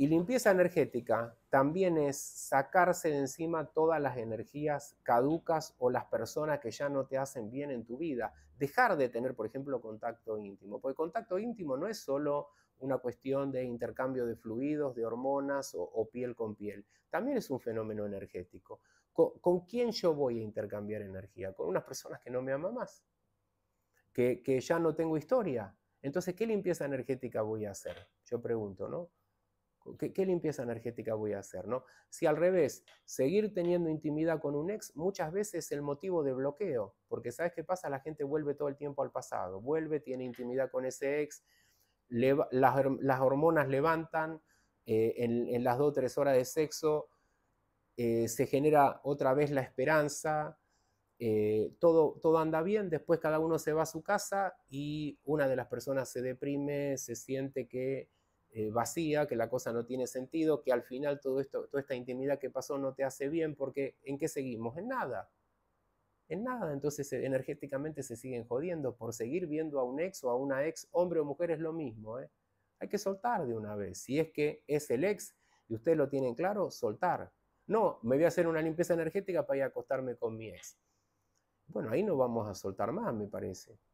Y limpieza energética también es sacarse de encima todas las energías caducas o las personas que ya no te hacen bien en tu vida. Dejar de tener, por ejemplo, contacto íntimo. Porque contacto íntimo no es solo una cuestión de intercambio de fluidos, de hormonas o, piel con piel. También es un fenómeno energético. ¿Con, quién yo voy a intercambiar energía? Con unas personas que no me ama más, que ya no tengo historia. Entonces, ¿qué limpieza energética voy a hacer? Yo pregunto, ¿no? ¿Qué, limpieza energética voy a hacer? ¿no? Si al revés, seguir teniendo intimidad con un ex muchas veces es el motivo de bloqueo, porque ¿sabes qué pasa? La gente vuelve todo el tiempo al pasado, vuelve, tiene intimidad con ese ex, las, hormonas levantan, eh, en, las dos o tres horas de sexo eh, se genera otra vez la esperanza, eh, todo, todo anda bien, después cada uno se va a su casa y una de las personas se deprime, se siente que eh, vacía, que la cosa no tiene sentido, que al final todo esto, toda esta intimidad que pasó no te hace bien, porque ¿en qué seguimos? En nada. En nada, entonces eh, energéticamente se siguen jodiendo por seguir viendo a un ex o a una ex, hombre o mujer es lo mismo. ¿eh? Hay que soltar de una vez. Si es que es el ex y ustedes lo tienen claro, soltar. No, me voy a hacer una limpieza energética para ir a acostarme con mi ex. Bueno, ahí no vamos a soltar más, me parece.